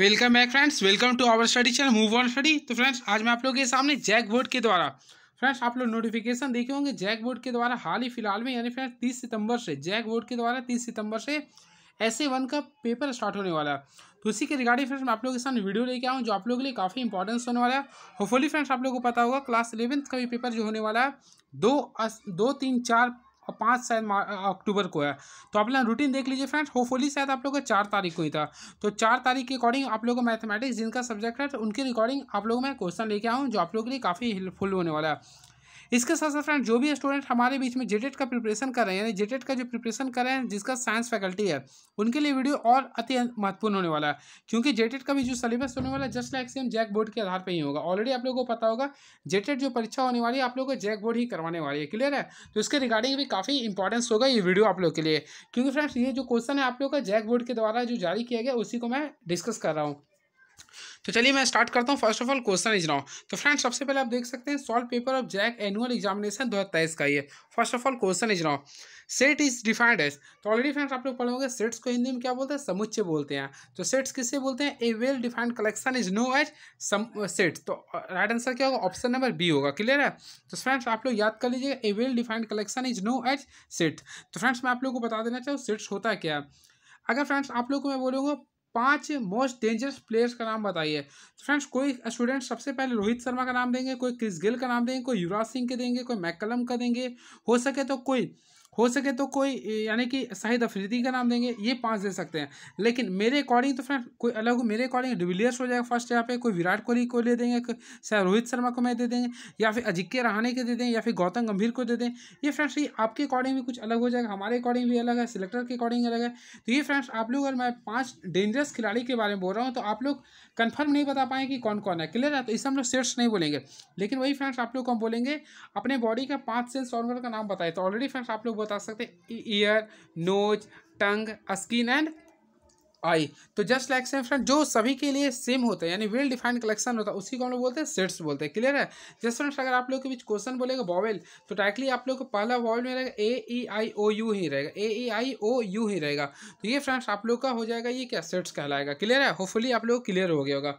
welcome back friends welcome to our study channel move on study तो friends आज मैं आप लोगों के सामने जैक बोर्ड के द्वारा फ्रेंड्स आप लोग नोटिफिकेशन देखे होंगे जैक बोर्ड के द्वारा हाल ही फिलहाल में यानी फ्रेंड्स तीस सितंबर से जैक बोर्ड के द्वारा तीस सितंबर से एस ए वन का पेपर स्टार्ट होने वाला है तो उसी के रिगार्डिंग फ्रेंड्स मैं आप लोगों के सामने वीडियो लेके आऊँ जो आप लोगों के लिए काफ़ी इंपॉर्टेंस होने वाला है होपफुली फ्रेंड्स आप लोगों को पता होगा क्लास इलेवंथ का भी पेपर जो होने वाला है दो दो तीन चार और पाँच शायद अक्टूबर को है तो आप लोग रूटीन देख लीजिए फ्रेंड्स होपफुली शायद आप लोगों का चार तारीख को ही था तो चार तारीख के अकॉर्डिंग आप लोगों को मैथमेटिक्स जिनका सब्जेक्ट है तो उनके रिकॉर्डिंग आप लोगों में क्वेश्चन लेके आऊँ जो आप लोगों के लिए काफ़ी हेल्पफुल होने वाला है इसके साथ साथ फ्रेंड जो भी स्टूडेंट हमारे बीच में जेटेट e का प्रिपरेशन कर रहे हैं यानी जेटेट e का जो प्रिपरेशन कर रहे हैं जिसका साइंस फैकल्टी है उनके लिए वीडियो और अति महत्वपूर्ण होने वाला है क्योंकि जेटेट e का भी जो सिलेबस होने वाला है just like same JAC board के आधार पर ही होगा ऑलरेडी आप लोगों को पता होगा जेटेट जो परीक्षा होने वाली है आप लोगों को जैक बोर्ड ही करवाने वाली है क्लियर है तो इसके रिगार्डिंग भी काफ़ी इंपॉर्टेंस होगा ये वीडियो आप लोग के लिए क्योंकि फ्रेंड्स ये जो क्वेश्चन है आप लोग का जैक बोर्ड के द्वारा जो जारी किया गया उसी को मैं डिस्कस कर रहा हूँ तो चलिए मैं स्टार्ट करता हूँ first of all question is now तो फ्रेंड्स सबसे पहले आप देख सकते हैं solve paper of JAC annual examination दो हजार का ये first of all question is now set is defined as तो ऑलरेडी फ्रेंड्स आप लोग पढ़ोगे सेट्स को हिंदी में क्या बोलते हैं समुच्चय बोलते हैं तो सेट्स किससे बोलते हैं a well defined collection is known as some sets तो राइट uh, आंसर क्या होगा ऑप्शन नंबर बी होगा क्लियर है तो फ्रेंड्स आप लोग याद कर लीजिए a well defined collection is known as set तो फ्रेंड्स मैं आप लोग को बता देना चाहूँ सेट्स होता क्या अगर फ्रेंड्स आप लोग को मैं बोलूँगा पांच मोस्ट डेंजरस प्लेयर्स का नाम बताइए तो फ्रेंड्स कोई स्टूडेंट सबसे पहले रोहित शर्मा का नाम देंगे कोई क्रिस गिल का नाम देंगे कोई युवराज सिंह के देंगे कोई मैकलम का देंगे हो सके तो कोई हो सके तो कोई यानी कि शाहिद अफरीदी का नाम देंगे ये पाँच दे सकते हैं लेकिन मेरे अकॉर्डिंग तो फ्रेंड कोई अलग मेरे अकॉर्डिंग डिविलियर्स हो जाएगा फर्स्ट यहाँ पे कोई विराट कोहली को ले देंगे शायद रोहित शर्मा को मैं दे देंगे या फिर अजिक्य रहाने के दे दें या फिर गौतम गंभीर को दे दें ये फ्रेंड्स ये आपके अकॉर्डिंग भी कुछ अलग हो जाएगा हमारे अकॉर्डिंग भी अलग है सिलेक्टर के अकॉर्डिंग अलग है तो ये फ्रेंड्स आप लोग अगर मैं पाँच डेंजरस खिलाड़ी के बारे में बोल रहा हूँ तो आप लोग कन्फर्म नहीं बता पाएँ कि कौन कौन है क्लियर है तो इसे हम लोग सेट्स नहीं बोलेंगे लेकिन वही फ्रेंड्स आप लोग को हम बोलेंगे अपने बॉडी का पाँच सेल्स ऑर्गन का नाम बताए तो ऑलरेडी फ्रेंड्स आप लोग बता सकते हैं ear nose tongue skin and eye तो जस्ट लाइक सेम फ्रेंड जो सभी के लिए सेम होता है यानी वेल डिफाइंड कलेक्शन होता है उसी को हम लोग बोलते हैं सेट्स बोलते हैं क्लियर है जस्ट फ्रेंड्स अगर आप लोग के बीच क्वेश्चन बोलेगा वॉवेल तो डायरेक्टली आप लोग को पहला वॉवेल में रहेगा ए ई आई ओ यू ही रहेगा ए ई आई ओ यू ही रहेगा तो ये फ्रेंड्स आप लोग का हो जाएगा ये क्या सेट्स कहलाएगा क्लियर है होपफुली आप लोग क्लियर हो गया होगा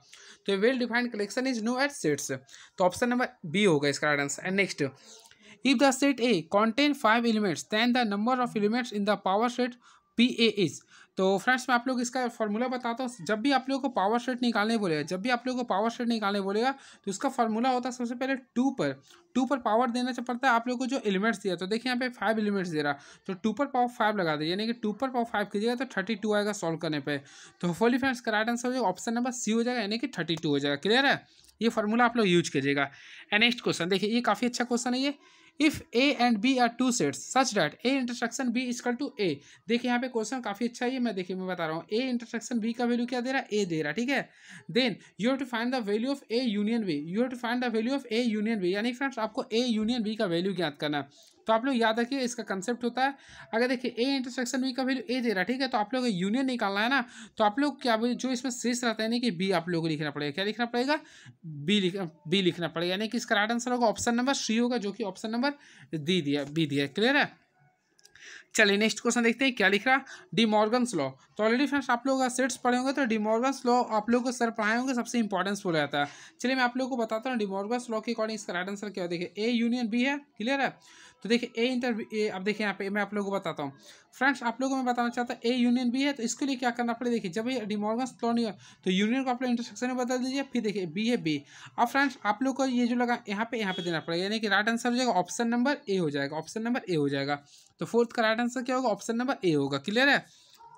तो well defined collection is known at sets तो ऑप्शन नंबर बी होगा इसका answer and next If the set A contain five elements, then the number of elements in the power set P A is तो friends मैं आप लोग इसका formula बताता हूँ जब भी आप लोगों को पावर सेट निकालने बोलेगा जब भी आप लोगों को पावर सेट निकालने बोलेगा तो इसका फार्मूला होता है सबसे पहले टू पर टू पर पावर देना चाहिए पड़ता है आप लोगों को जो एलिमेंट्स दिया तो देखिए यहाँ पे फाइव एलिमेंट्स दे रहा तो टू पर पावर फाइव लगा दें यानी कि टू पर पावर फाइव कीजिएगा तो थर्टी टू आएगा सॉल्व करने पर तो होली फ्रेंड्स का right answer option number C हो जाएगा यानी कि थर्टी टू हो जाएगा क्लियर है ये फॉर्मूला आप लोग यूज कीजिएगा नेक्स्ट क्वेश्चन देखिए ये काफ़ी अच्छा क्वेश्चन है ये if A and B are two sets such that A intersection B is equal to A देखिए यहाँ पे क्वेश्चन काफी अच्छा है मैं देखिए मैं बता रहा हूँ ए इंटरसेक्शन बी का वैल्यू क्या दे रहा है ए दे रहा है ठीक है then you have to find the value of A union B you have to find the value of A union B यानी फ्रेंड्स आपको ए यूनियन बी का वैल्यू ज्ञात करना है तो आप लोग याद रखिए इसका कंसेप्ट होता है अगर देखिए ए इंटरसेक्शन बी का वैल्यू ए दे रहा है ठीक है तो आप लोग यूनियन निकालना है ना तो आप लोग क्या जो इसमें शेष रहता है यानी कि बी आप लोग को लिखना पड़ेगा क्या लिखना पड़ेगा बी लिख बी लिखना पड़ेगा यानी कि इसका राइट आंसर होगा ऑप्शन नंबर सी होगा जो कि ऑप्शन नंबर डी दिया बी दिया क्लियर है चलिए नेक्स्ट क्वेश्चन देखते हैं क्या लिख रहा डी मॉर्गन्स लॉ तो ऑलरेडी फ्रेंड्स आप लोग सेट्स पढ़े होंगे तो डी लॉ आप लोग को सर पढ़ाए होंगे सबसे इंपॉर्टेंस बोला जाता है चलिए मैं आप लोग को बताता हूँ डी लॉ के अकॉर्डिंग इसका राइट आंसर क्या देखिए ए यूनियन बी है क्लियर है तो देखिए ए इंटरव्यू अब देखिए यहाँ पे मैं आप लोगों को बताता हूँ फ्रेंड्स आप लोगों को मैं बताना चाहता हूँ ए यूनियन बी है तो इसके लिए क्या करना पड़ेगा देखिए जब ये डिमोर्गन कॉलोनी तो यूनियन को आप लोग इंटरसेक्शन में बदल दीजिए फिर देखिए बी है बी अब फ्रेंड्स आप लोग को ये जो लगा यहाँ पे यहाँ पे देना पड़ेगा यानी कि राइट आंसर हो जाएगा ऑप्शन नंबर ए हो जाएगा ऑप्शन नंबर ए हो जाएगा तो फोर्थ का राइट आंसर क्या होगा ऑप्शन नंबर ए होगा क्लियर है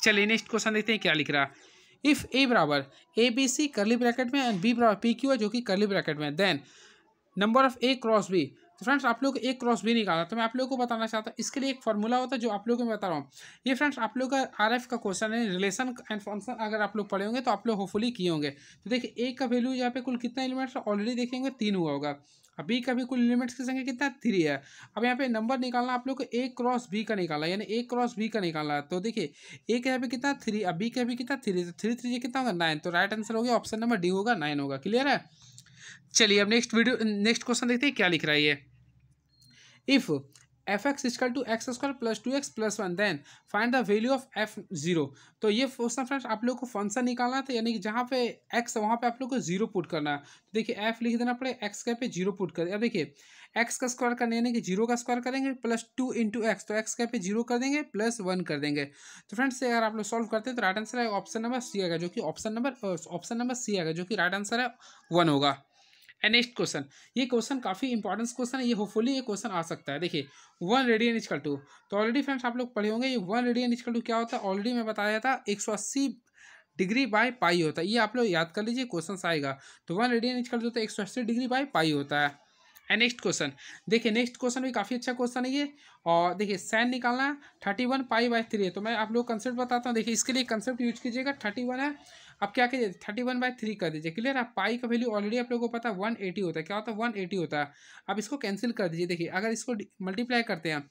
चलिए नेक्स्ट क्वेश्चन देखते हैं क्या लिख रहा है इफ़ ए बराबर A B C curly bracket में एंड बी बराबर पी क्यू है जो कि करली ब्रैकेट में then number of A cross B तो फ्रेंड्स आप लोग एक क्रॉस भी निकाला तो मैं आप लोगों को बताना चाहता हूँ इसके लिए एक फॉर्मूला होता है जो आप लोगों को मैं बता रहा हूँ ये फ्रेंड्स आप लोग का आर एफ का क्वेश्चन है रिलेशन एंड फंक्शन अगर आप लोग पढ़े होंगे तो आप लोग होपफुली किए होंगे तो देखिए एक का वैल्यू यहाँ पे कुल कितना एलिमेंट्स ऑलरेडी देखेंगे तीन हुआ होगा अब बी का भी कुल एलिमेंट्स की संख्या कितना थ्री है अब यहाँ पे नंबर निकालना आप लोग को एक क्रॉस बी का निकाला यानी एक क्रॉस बी का निकालना है तो देखिए ए यहाँ पे कितना थ्री अब बी का भी कितना थ्री थ्री थ्री कितना होगा नाइन तो राइट आंसर हो गया ऑप्शन नंबर डी होगा नाइन होगा क्लियर है चलिए अब नेक्स्ट वीडियो नेक्स्ट क्वेश्चन देखते हैं क्या लिख रहा है ये if F X is equal to X square plus two X plus one then find the value of F zero तो ये क्वेश्चन फ्रेंड्स आप लोग को फंक्शन निकालना था यानी कि जहाँ पे एक्स वहाँ पे आप लोग को जीरो पुट करना है तो देखिए एफ लिख देना पड़े एक्स के पे जीरो पुट कर अब देखिए एक्स का स्क्वायर करने यानी कि जीरो का स्क्वायर करेंगे प्लस टू इंटू एक्स तो एक्स के पे जीरो कर देंगे प्लस वन कर देंगे तो फ्रेंड्स अगर आप लोग सॉल्व करते हैं तो राइट आंसर है ऑप्शन नंबर सी आएगा जो कि option number option number C आएगा जो कि राइट आंसर है वन होगा नेक्स्ट क्वेश्चन ये क्वेश्चन काफ़ी इंपॉर्टेंस क्वेश्चन है ये होपफुली ये क्वेश्चन आ सकता है देखिए वन रेडियन इजकल टू तो ऑलरेडी फ्रेंड्स आप लोग पढ़े होंगे ये वन रेडियन इजकल टू क्या होता है ऑलरेडी मैं बताया था एक सौ अस्सी डिग्री बाय पाई होता है ये आप लोग याद कर लीजिए क्वेश्चन आएगा तो वन रेडियन इजकल टू तो एक सौ अस्सी डिग्री बाय पाई होता है एंड नेक्स्ट क्वेश्चन देखिए नेक्स्ट क्वेश्चन भी काफ़ी अच्छा क्वेश्चन है ये और देखिए सैन निकालना thirty one pi by three है तो मैं आप लोग कंसेप्ट बताता हूँ देखिए इसके लिए कंसेप्ट यूज कीजिएगा थर्टी वन है अब क्या कीजिए थर्टी वन बाई थ्री कर दीजिए क्लियर आप पाई का वैल्यू ऑलरेडी आप लोगों को पता है वन एटी होता है क्या होता है वन एटी होता है अब इसको कैंसिल कर दीजिए देखिए अगर इसको मल्टीप्लाई करते हैं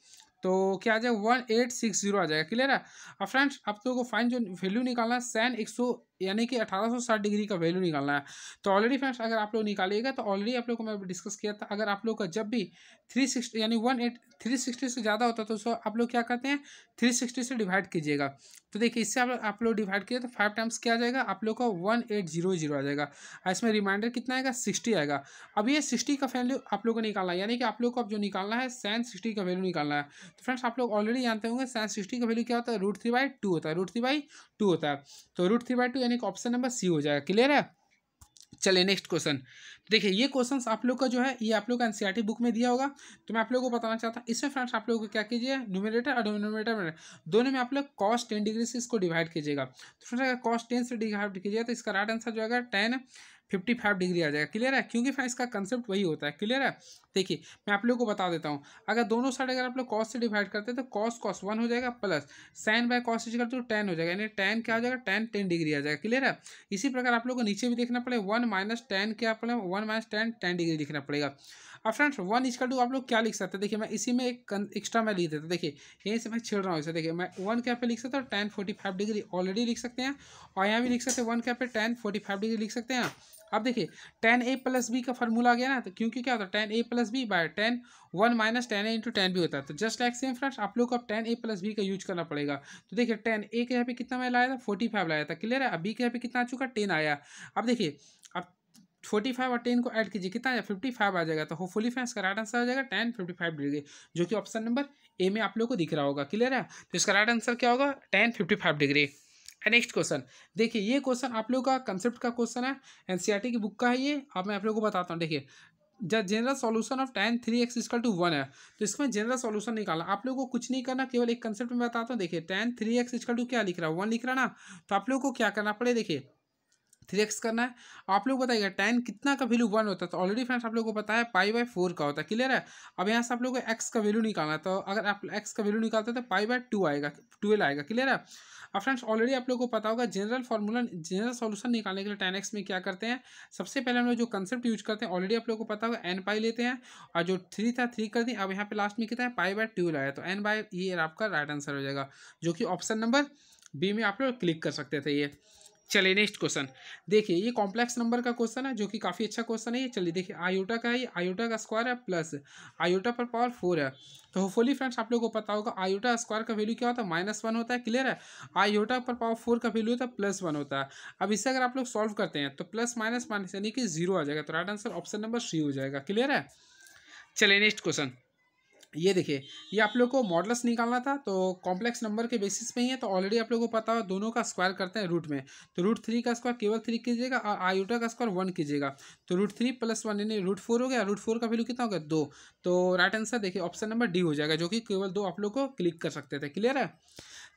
तो क्या आ जाएगा वन एट सिक्स जीरो आ जाएगा क्लियर है अब फ्रेंड्स आप लोगों को फाइन जो वैल्यू निकालना सैन एक सौ यानी कि 1860 डिग्री का वैल्यू निकालना है तो ऑलरेडी फ्रेंड्स अगर आप लोग निकालिएगा तो ऑलरेडी आप लोग को मैं डिस्कस किया था अगर आप लोग का जब भी 360 यानी वन एट थ्री सिक्सटी से ज़्यादा होता तो सो आप लोग क्या करते हैं 360 से डिवाइड कीजिएगा तो देखिए इससे आप आप लोग डिवाइड किए तो फाइव टाइम्स क्या आ जाएगा आप लोग का वन एट जीरो जीरो आ जाएगा और इसमें रिमाइंडर कितना आएगा सिक्सटी आएगा अब ये सिक्सटी का वैल्यू आप लोग को निकालना है यानी कि आप लोग को अब जो निकालना है सैन सिक्सटी का वैल्यू निकालना है तो फ्रेंड्स आप लोग ऑलरेडी जानते होंगे सैन सिक्सटी का वैल्यू क्या होता है रूट थ्री बाई टू होता है रूट थ्री बाई टू होता है तो रूट थ्री बाई टू तो यानी ऑप्शन नंबर सी हो जाएगा क्लियर है चलिए नेक्स्ट क्वेश्चन देखिए ये क्वेश्चंस आप लोग का जो है ये आप लोग का एनसीआर बुक में दिया होगा तो मैं आप लोगों को बताना चाहता हूँ इसमें फ्रेंड्स आप लोगों को क्या कीजिए न्यूमिनेटर और डिनोमिनेटर में दोनों में आप लोग कॉस्ट टेन डिग्री से इसको डिवाइड कीजिएगा तो फ्रेंड्स अगर कॉस्ट टेन से डिवाइड कीजिएगा तो इसका राइट आंसर जो है टेन फिफ्टी फाइव डिग्री आ जाएगा क्लियर है क्योंकि फ्रेंड्स इसका कंसेप्ट वही होता है क्लियर है देखिए मैं आप लोगों को बता देता हूँ अगर दोनों साइड अगर आप लोग कॉस से डिवाइड करते हैं तो कॉस कॉस वन हो जाएगा प्लस साइन बाय कॉस से करते हो टेन हो जाएगा यानी टेन क्या हो जाएगा टेन टेन डिग्री आ जाएगा क्लियर है इसी प्रकार आप लोग को नीचे भी देखना पड़ेगा वन माइनस टेन क्या पड़ेगा one minus tan tan degree लिखना पड़ेगा अब फ्रेंड्स वन इजकल टू आप लोग क्या लिख सकते हैं देखिए मैं इसी में एक एक्स्ट्रा मैं लिख देता देखिए यहीं से मैं छेड़ रहा हूँ इसे देखिए मैं वन क्या पे लिख सकता हूँ tan forty five degree already लिख सकते हैं और यहाँ भी लिख सकते हैं वन क्या पे टेन फोर्टी फाइव डिग्री लिख सकते हैं अब देखिए टेन ए प्लस बी का फॉर्मूला आ गया ना तो क्योंकि क्या होता है tan A plus B by tan one minus tan A into tan भी होता है तो जस्ट लाइक सेम फ्रेंड्स आप लोग को अब टेन ए प्लस बी का यूज करना पड़ेगा तो देखिए टेन ए के यहाँ पे कितना मैं लाया था फोर्टी फाइव लाया था क्लियर है अब बी के यहाँ पे कितना आ चुका टेन आया अब देखिए अब फोर्टी फाइव और टेन को ऐड कीजिए कितना आया फिफ्टी फाइव आ जाएगा तो फुली फ्रेंड्स का राइट आंसर आ जाएगा टेन फिफ्टी फाइव डिग्री जो कि ऑप्शन नंबर ए में आप लोग को दिख रहा होगा क्लियर है तो इसका राइट आंसर क्या होगा टेन फिफ्टी फाइव डिग्री है नेक्स्ट क्वेश्चन देखिए ये क्वेश्चन आप लोगों का कंसेप्ट का क्वेश्चन है एनसीईआरटी e की बुक का है ये अब मैं आप लोगों को बताता हूँ देखिए जब general solution of tan three X इसका टू वन है तो इसमें जनरल सॉल्यूशन निकालना आप लोगों को कुछ नहीं करना केवल एक कंसेप्ट में बताता हूँ देखिए टेन थ्री एक्स इसका टू क्या लिख रहा है वन लिख रहा ना तो आप लोगों को क्या करना पड़े देखिए थ्री एक्स करना है आप लोग बताइएगा टेन कितना का वैल्यू वन होता है तो ऑलरेडी फ्रेंड्स आप लोगों को पता है पाई बाय फोर का होता है क्लियर है अब यहाँ से आप लोग को एक्स का वैल्यू निकालना तो अगर आप एक्स का वैल्यू निकालते हैं तो पाई बाय टू आएगा ट्वेल्व आएगा क्लियर है अब फ्रेंड्स ऑलरेडी आप लोग को पता होगा जनरल फॉर्मूला जनरल सॉल्यूशन निकालने के लिए टेन एक्स में क्या करते हैं सबसे पहले हम लोग जो कंसेप्ट यूज करते हैं ऑलरेडी आप लोग को पता होगा एन पाई लेते हैं और जो थ्री था थ्री कर दी अब यहाँ पे लास्ट में कितना है पाई बाई ट्वेल्व आया तो एन बाई ये आपका राइट आंसर हो जाएगा जो कि ऑप्शन नंबर बी में आप लोग क्लिक कर सकते थे ये चलिए नेक्स्ट क्वेश्चन देखिए ये कॉम्प्लेक्स नंबर का क्वेश्चन है जो कि काफ़ी अच्छा क्वेश्चन है ये चलिए देखिए आयोटा का है आयोटा का स्क्वायर है प्लस आयोटा पर पावर फोर है तो होपफुली फ्रेंड्स आप लोगों को पता होगा आयोटा स्क्वायर का वैल्यू क्या होता है माइनस वन होता है क्लियर है आयोटा पर पावर फोर का वैल्यू होता है प्लस वन होता है अब इसे अगर आप लोग सॉल्व करते हैं तो प्लस माइनस माइनस यानी कि जीरो आ जाएगा तो right answer option number C हो जाएगा क्लियर है चलिए नेक्स्ट क्वेश्चन ये देखिए ये आप लोग को मॉडल्स निकालना था तो कॉम्प्लेक्स नंबर के बेसिस पे ही है तो ऑलरेडी आप लोगों को पता हो दोनों का स्क्वायर करते हैं रूट में तो रूट थ्री का स्क्वायर केवल थ्री कीजिएगा और आयोटा का स्क्वायर वन कीजिएगा तो रूट थ्री प्लस वन यानी रूट फोर हो गया रूट फोर का वैल्यू कितना हो गया दो तो राइट आंसर देखिए ऑप्शन नंबर डी हो जाएगा जो कि केवल दो आप लोग को क्लिक कर सकते थे क्लियर है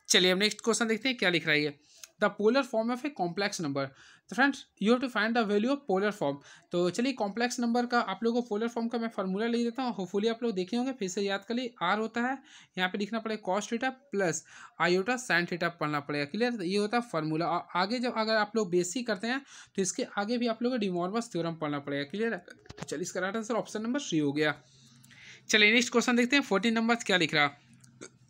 चलिए अब नेक्स्ट क्वेश्चन देखते हैं क्या लिख रहा है the polar form of a complex number तो friends you have to find the value of polar form तो चलिए कॉम्प्लेक्स नंबर का आप लोगों को पोलर फॉर्म का मैं फॉर्मूला लिख देता हूँ होपफुली आप लोग देखे होंगे फिर से याद कर लिए आर होता है यहाँ पे लिखना पड़ेगा cos theta plus iota sin theta पढ़ना पड़ेगा क्लियर ये होता है फॉर्मूला और आगे जब अगर आप लोग बेसिक करते हैं तो इसके आगे भी आप लोगों को डिमॉर्बस थ्योरम पढ़ना पड़ेगा क्लियर तो चलिए इसका right answer option number C हो गया चलिए नेक्स्ट क्वेश्चन देखते हैं फोर्टीन नंबर क्या लिख रहा है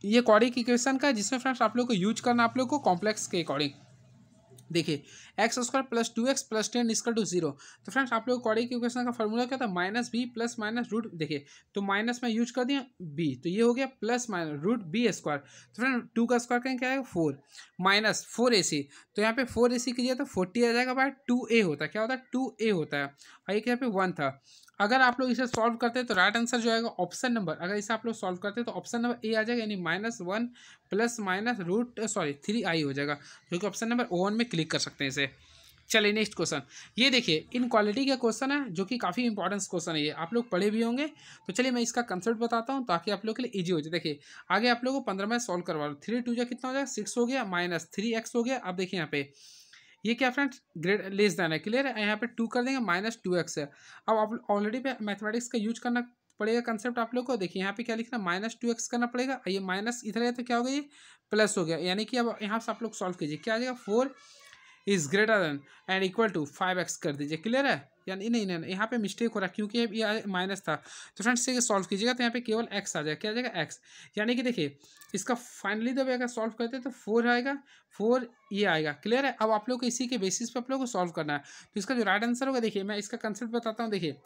ये कॉडिक इक्वेशन का जिसमें फ्रेंड्स आप लोग को यूज करना आप लोग को कॉम्प्लेक्स के अकॉर्डिंग देखिए X square plus two X plus ten इसका टू जीरो तो फ्रेंड्स आप लोग कॉडिक इक्वेशन का फॉर्मूला क्या था minus B plus minus root देखिए तो माइनस में यूज कर दिया बी तो ये हो गया plus minus root B square तो फ्रेंड टू का स्क्वायर कहें क्या है four minus four A C तो यहाँ पे फोर ए सी के लिए तो फोर्टी आ जाएगा बाय टू ए होता है क्या होता है टू ए होता है और एक यहाँ पे वन था अगर आप लोग इसे सॉल्व करते हैं तो राइट आंसर जो आएगा ऑप्शन नंबर अगर इसे आप लोग सॉल्व करते हैं तो ऑप्शन नंबर ए आ जाएगा यानी minus one plus minus root sorry three I हो जाएगा जो कि ऑप्शन नंबर ओ वन में क्लिक कर सकते हैं इसे चलिए नेक्स्ट क्वेश्चन ये देखिए इन क्वालिटी का क्वेश्चन है जो कि काफ़ी इंपॉर्टेंस क्वेश्चन है ये आप लोग पढ़े भी होंगे तो चलिए मैं इसका कंसेप्ट बताता हूँ ताकि आप लोग के लिए इजी हो जाए देखिए आगे आप लोगों को पंद्रह में सॉल्व करवा लो थ्री टू जो कितना हो जाएगा सिक्स हो गया माइनस थ्री एक्स हो गया अब देखिए यहाँ पे ये क्या फ्रेंड्स ग्रेड लेस देन है क्लियर है यहाँ पे टू कर देंगे माइनस टू एक्स है अब आप ऑलरेडी पे मैथमेटिक्स का यूज करना पड़ेगा कंसेप्ट आप लोग को देखिए यहाँ पे क्या लिखना माइनस टू एक्स करना पड़ेगा ये माइनस इधर है तो क्या हो गया ये प्लस हो गया यानी कि अब यहाँ से आप लोग सॉल्व कीजिए क्या आ जाएगा four is greater than and equal to five X कर दीजिए क्लियर है यानी नहीं नहीं यहाँ पे मिस्टेक हो रहा है क्योंकि ये माइनस था तो फ्रेंड्स इसे सॉल्व कीजिएगा तो यहाँ पे केवल एक्स आ जाएगा क्या आ जाएगा एक्स यानी कि देखिए इसका फाइनली जब अगर सॉल्व करते हैं तो फोर आएगा फोर ये आएगा क्लियर है अब आप लोग को इसी के बेसिस पे आप लोग को सॉल्व करना है तो इसका जो राइट आंसर होगा देखिए मैं इसका कंसेप्ट बताता हूँ देखिए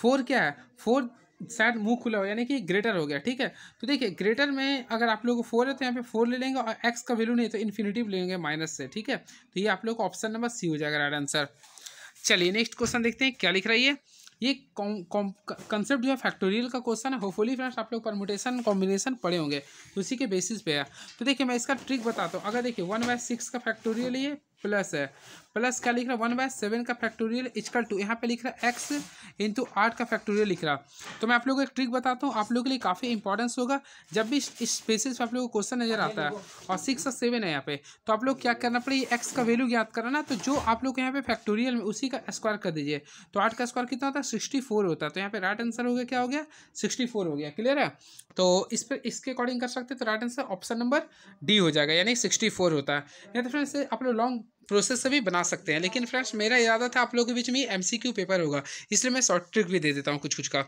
फोर क्या है फोर शायद मुंह खुला हो यानी कि ग्रेटर हो गया ठीक है तो देखिए ग्रेटर में अगर आप लोग को फोर है तो यहाँ पे फोर ले लेंगे और एक्स का वैल्यू नहीं तो इन्फिनिटिव लेंगे माइनस से ठीक है तो ये आप लोग को ऑप्शन नंबर सी हो जाएगा राइट आंसर चलिए नेक्स्ट क्वेश्चन देखते हैं क्या लिख रही है ये कंसेप्ट जो है फैक्टोरियल का क्वेश्चन है होपफुली फ्रेंड्स आप लोग परमुटेशन कॉम्बिनेशन पढ़े होंगे उसी के बेसिस पे है तो देखिए मैं इसका ट्रिक बताता हूँ अगर देखिए वन बाय सिक्स का फैक्टोरियल ये प्लस है प्लस क्या लिख रहा है वन बाय सेवन का फैक्टोरियल इजकल टू यहाँ पे लिख रहा है एक्स इंटू आठ का फैक्टोरियल लिख रहा तो मैं आप लोगों को एक ट्रिक बताता हूँ आप लोगों के लिए काफ़ी इंपॉर्टेंस होगा जब भी इस स्पेसिस पर आप लोगों को क्वेश्चन नजर आता है और सिक्स और सेवन है यहाँ पे तो आप लोग क्या करना पड़ेगा एक्स का वैल्यू याद करना तो जो आप लोग यहाँ पे फैक्टोरियल में उसी का स्क्वायर कर दीजिए तो आठ का स्क्वायर कितना होता है सिक्सटी फोर होता है तो यहाँ पे राइट आंसर हो गया क्या हो गया सिक्सटी फोर हो गया क्लियर है तो इस पर इसके अकॉर्डिंग कर सकते हैं तो right answer option number D हो जाएगा यानी सिक्सटी फोर होता है या तो फ्रेंड्स आप लोग लॉन्ग प्रोसेस से भी बना सकते हैं लेकिन फ्रेंड्स मेरा इरादा था आप लोगों के बीच में एम पेपर होगा इसलिए मैं शॉर्ट ट्रिक भी दे देता हूँ कुछ कुछ का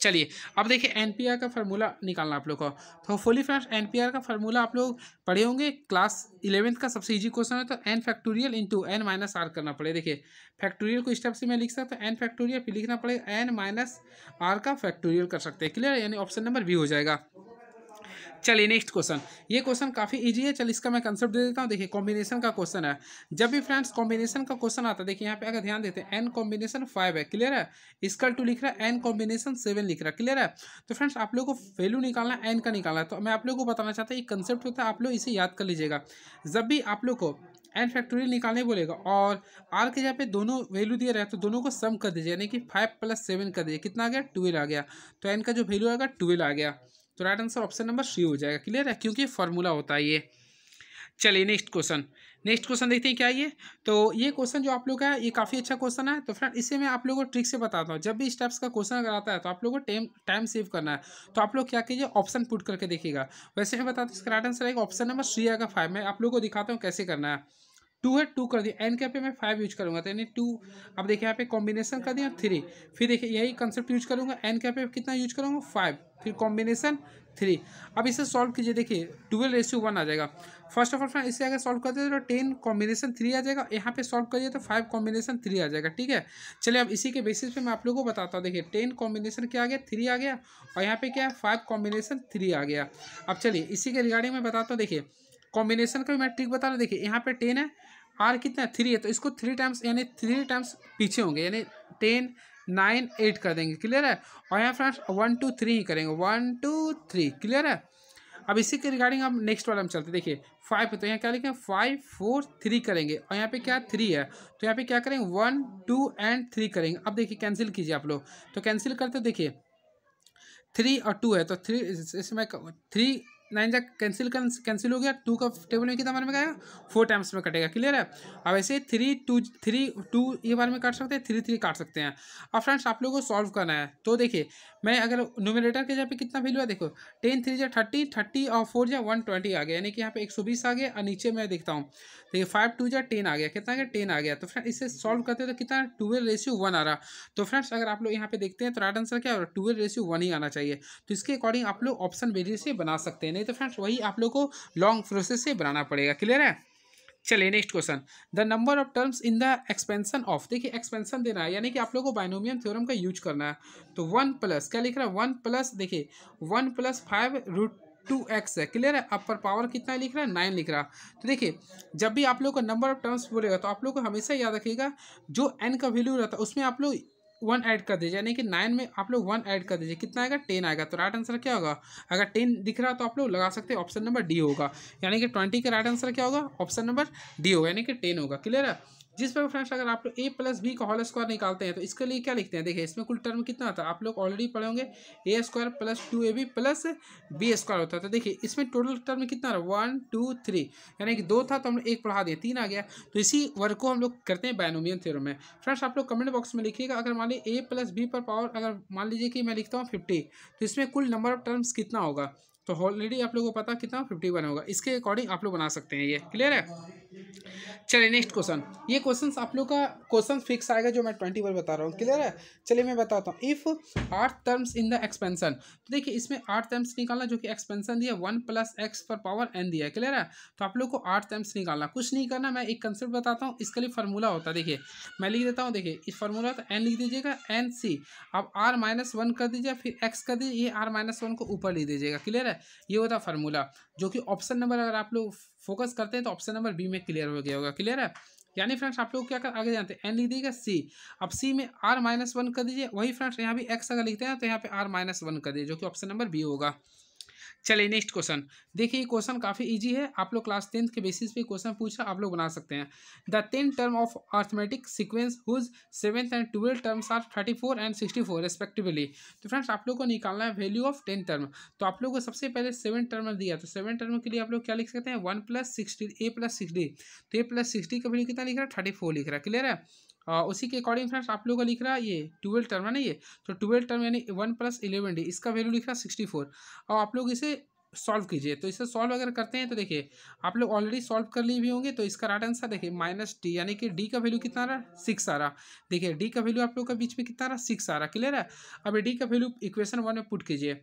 चलिए अब देखिए एन का फार्मूला निकालना आप लोग तो का तो होपफुली फ्रेंड्स एन का फार्मूला आप लोग पढ़े होंगे क्लास इलेवेंथ का सबसे ईजी क्वेश्चन है तो n factorial into n minus r करना पड़े देखिए फैक्टोरियल को स्टेप से मैं लिख सकता हूँ एन फैक्टोरियल फिर लिखना पड़ेगा एन माइनस आर का फैक्टोरियल कर सकते हैं क्लियर यानी ऑप्शन नंबर बी हो जाएगा चलिए नेक्स्ट क्वेश्चन ये क्वेश्चन काफ़ी ईजी है चल इसका मैं कंसेप्ट दे देता हूँ देखिए कॉम्बिनेशन का क्वेश्चन है जब भी फ्रेंड्स कॉम्बिनेशन का क्वेश्चन आता है देखिए यहाँ पे अगर ध्यान देते हैं एन कॉम्बिनेशन फाइव है क्लियर है इसका टू लिख रहा है एन कॉम्बिनेशन सेवन लिख रहा है क्लियर है तो फ्रेंड्स आप लोग को वैल्यू निकालना एन का निकालना है तो मैं आप लोग को बताना चाहता हूँ एक कंसेप्ट होता है आप लोग इसे याद कर लीजिएगा जब भी आप लोग को एन फैक्टोरियल निकालने बोलेगा और आर के जहाँ पे दोनों वैल्यू दिया रहे तो दोनों को सम कर दीजिए यानी कि फाइव प्लस सेवन कर दीजिए कितना आ गया ट्वेल्व आ गया तो एन का जो वैल्यू आएगा ट्वेल्व आ गया तो right answer option number C हो जाएगा क्लियर है क्योंकि फॉर्मूला होता है ये चलिए नेक्स्ट क्वेश्चन नेक्स्ट क्वेश्चन देखते हैं क्या ये तो ये क्वेश्चन जो आप लोग का है ये काफ़ी अच्छा क्वेश्चन है तो फ्रेंड इसे मैं आप लोगों को ट्रिक से बताता हूँ जब भी स्टेप्स का क्वेश्चन अगर आता है तो आप लोगों को टाइम टाइम सेव करना है तो आप लोग क्या कीजिए ऑप्शन पुट करके देखिएगा वैसे मैं बताता हूँ इसका राइट आंसर है ऑप्शन नंबर सी आएगा फाइव मैं आप लोग को दिखाता हूँ कैसे करना है टू है टू कर दिया एन के पे मैं फाइव यूज करूँगा तो यानी टू अब देखिए यहाँ पे कॉम्बिनेशन कर दिया थ्री फिर देखिए यही कंसेप्ट यूज करूँगा एन के पे कितना यूज करूँगा फाइव फिर कॉम्बिनेशन थ्री अब इसे सॉल्व कीजिए देखिए ट्वेल्व रेशियो वन आ जाएगा फर्स्ट ऑफ ऑल फ्रेंड इसे अगर सॉल्व करते हैं तो टेन कॉम्बिनेशन थ्री आ जाएगा यहाँ पे सॉल्व करिए तो फाइव कॉम्बिनेशन थ्री आ जाएगा ठीक है चलिए अब इसी के बेसिस पे मैं आप लोगों को बताता हूँ देखिए टेन कॉम्बिनेशन क्या आ गया थ्री आ गया और यहाँ पे क्या है फाइव कॉम्बिनेशन थ्री आ गया अब चलिए इसी के रिगार्डिंग में बताता हूँ देखिए कॉम्बिनेशन का भी मैं ट्रिक बता रहा देखिए यहाँ पे टेन है आर कितना थ्री है तो इसको थ्री टाइम्स यानी थ्री टाइम्स पीछे होंगे यानी टेन नाइन एट कर देंगे क्लियर है और यहाँ फ्रेंड्स वन टू थ्री ही करेंगे वन टू थ्री क्लियर है अब इसी के रिगार्डिंग अब नेक्स्ट वाला हम चलते हैं देखिए फाइव पे तो यहाँ क्या लिखें फाइव फोर थ्री करेंगे और यहाँ पे क्या थ्री है तो यहाँ पे क्या करेंगे वन टू एंड थ्री करेंगे अब देखिए कैंसिल कीजिए आप लोग तो कैंसिल करते देखिए थ्री और टू है तो थ्री इसमें थ्री नाइन जा कैंसिल कैंसिल हो गया टू का टेबल में कितना बार में गया फोर टाइम्स में कटेगा क्लियर है अब ऐसे थ्री टू थ्री टू ये बार में काट सकते हैं थ्री थ्री काट सकते हैं अब फ्रेंड्स आप लोगों को सॉल्व करना है तो देखिए मैं अगर नोमिनेटर के जहाँ पे कितना वैल्यू है देखो टेन थ्री जा थर्टी थर्टी और फोर जा वन ट्वेंटी आ गया यानी कि यहाँ पे एक सौ बीस आ गया और नीचे मैं देखता हूँ देखिए फाइव टू जा टेन आ गया कितना आ गया टेन आ गया तो फ्रेंड इसे सॉल्व करते हो तो कितना टूवेल्व रेशियो वन आ रहा तो फ्रेंड्स अगर आप लोग यहाँ पे देखते हैं तो राइट आंसर क्या हो रहा है टूवेल्व रेशियो वन ही आना चाहिए तो इसके अकॉर्डिंग आप लोग ऑप्शन बेरिए से बना सकते हैं नहीं तो फ्रेंड्स वही आप लोग को लॉन्ग प्रोसेस से बनाना पड़ेगा क्लियर है चलिए next question the number of terms in the expansion of देखिए एक्सपेंशन देना है यानी कि आप लोगों को बाइनोमियम थ्योरम का यूज करना है तो वन प्लस क्या लिख रहा है वन प्लस देखिए one plus five root two x है क्लियर है अपर पावर कितना लिख रहा है नाइन लिख रहा तो देखिए जब भी आप लोग का नंबर ऑफ टर्म्स बोलेगा तो आप लोग को हमेशा याद रखिएगा जो एन का वैल्यू रहता है उसमें आप लोग वन ऐड कर दीजिए यानी कि नाइन में आप लोग वन ऐड कर दीजिए कितना आएगा टेन आएगा तो राइट आंसर क्या होगा अगर टेन दिख रहा है तो आप लोग लगा सकते हैं ऑप्शन नंबर डी होगा यानी कि ट्वेंटी का राइट आंसर क्या होगा ऑप्शन नंबर डी होगा यानी कि टेन होगा क्लियर है जिस पर फ्रेंड्स अगर आप लोग ए प्लस बी का होल स्क्वायर निकालते हैं तो इसके लिए क्या लिखते हैं देखिए इसमें कुल टर्म कितना आता है आप लोग ऑलरेडी पढ़े होंगे a square plus two a b plus b square होता है तो देखिए इसमें टोटल टर्म कितना रहा वन टू थ्री यानी कि दो था तो हम लोग एक पढ़ा दिया तीन आ गया तो इसी वर्क को हम लोग करते हैं बैनोमियन थ्योरम में फ्रेंड्स आप लोग कमेंट बॉक्स में लिखिएगा अगर मान लीजिए ए प्लस बी पर पावर अगर मान लीजिए कि मैं लिखता हूँ फिफ्टी तो इसमें कुल नंबर ऑफ टर्म्स कितना होगा तो ऑलरेडी आप लोगों को पता कितना फिफ्टी वन होगा इसके अकॉर्डिंग आप लोग बना सकते हैं ये क्लियर है चलिए नेक्स्ट क्वेश्चन ये क्वेश्चन आप लोग का क्वेश्चन फिक्स आएगा जो मैं ट्वेंटी वन बता रहा हूँ क्लियर है चलिए मैं बताता हूँ if art terms in the expansion तो देखिए इसमें आर्ट टर्म्स निकालना जो कि एक्सपेंसन दिया वन प्लस एक्स पर पावर एन दिया है क्लियर है तो आप लोग को आर्ट टर्म्स निकालना कुछ नहीं करना मैं एक कंसेप्ट बताता हूँ इसके लिए फार्मूला होता है देखिए मैं लिख देता हूँ देखिए इस फार्मूला तो एन लिख दीजिएगा एन सी आप आर माइनस वन कर दीजिए फिर एक्स कर दीजिए ये आर माइनस वन को ऊपर लिख दीजिएगा क्लियर है है ये होता है फार्मूला जो कि ऑप्शन नंबर अगर आप लोग फोकस करते हैं तो ऑप्शन नंबर बी में क्लियर हो गया होगा क्लियर है यानी फ्रेंड्स आप लोग क्या कर आगे जानते हैं एन लिख दीजिएगा सी अब सी में आर माइनस वन कर दीजिए वही फ्रेंड्स यहाँ भी एक्स अगर लिखते हैं तो यहाँ पे आर माइनस वन कर दीजिए जो कि ऑप्शन नंबर बी होगा चलिए नेक्स्ट क्वेश्चन देखिए ये क्वेश्चन काफ़ी इजी है आप लोग क्लास टेंथ के बेसिस पे क्वेश्चन पूछा आप लोग बना सकते हैं the ten term of arithmetic sequence whose seventh and twelfth terms are thirty four and sixty four respectively तो फ्रेंड्स आप लोग को निकालना है वैल्यू ऑफ टेन टर्म तो आप लोग को सबसे पहले सेवन टर्म दिया तो सेवन टर्म के लिए आप लोग क्या लिख सकते हैं one plus sixty a plus sixty तो ए प्लस सिक्सटी का वैल्यू कितना लिख रहा है थर्टी फोर लिख रहा है क्लियर है उसी के अकॉर्डिंग फ्रेंड्स आप लोगों का लिख रहा है ये ट्वेल्व टर्म है ना ये तो ट्वेल्व टर्म यानी वन प्लस इलेवन डी इसका वैल्यू लिख रहा है सिक्सटी फोर और आप लोग इसे सॉल्व कीजिए तो इसे सॉल्व अगर करते हैं तो देखिए आप लोग ऑलरेडी सॉल्व कर लिए भी होंगे तो इसका राइट आंसर देखिए माइनस डी यानी कि डी का वैल्यू कितना रहा सिक्स आ रहा देखिए डी का वैल्यू आप लोग का बीच में कितना रहा सिक्स आ रहा क्लियर है अब डी का वैल्यू इक्वेशन वन में पुट कीजिए